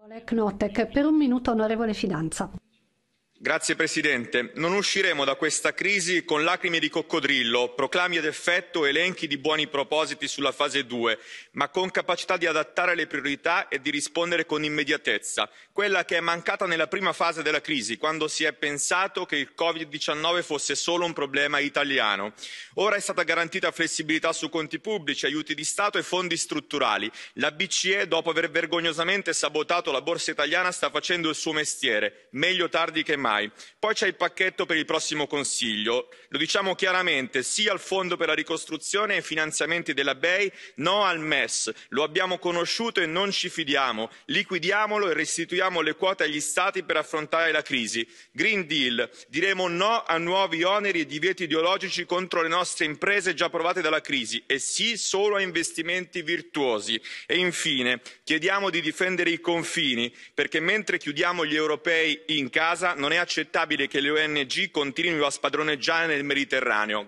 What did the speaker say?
Onorevole Per un minuto, onorevole Fidanza signor presidente onorevoli colleghi non usciremo da questa crisi con lacrime di coccodrillo proclami ad effetto elenchi di buoni propositi sulla fase 2, ma con capacità di adattare le priorità e di rispondere con immediatezza quella che è mancata nella prima fase della crisi quando si è pensato che il covid 19 fosse solo un problema italiano. ora è stata garantita flessibilità su conti pubblici aiuti di stato e fondi strutturali. la bce dopo aver vergognosamente sabotato la borsa italiana sta facendo il suo mestiere meglio tardi che mai mai. poi c'è il pacchetto per il prossimo consiglio lo diciamo chiaramente sì al fondo per la ricostruzione e i finanziamenti della bei no al mes lo abbiamo conosciuto e non ci fidiamo liquidiamolo e restituiamo le quote agli stati per affrontare la crisi. green deal diremo no a nuovi oneri e divieti ideologici contro le nostre imprese già provate dalla crisi e sì solo a investimenti virtuosi. e infine chiediamo di difendere i confini perché mentre chiudiamo gli europei in casa non è è accettabile che le ong continuino a spadroneggiare nel mediterraneo.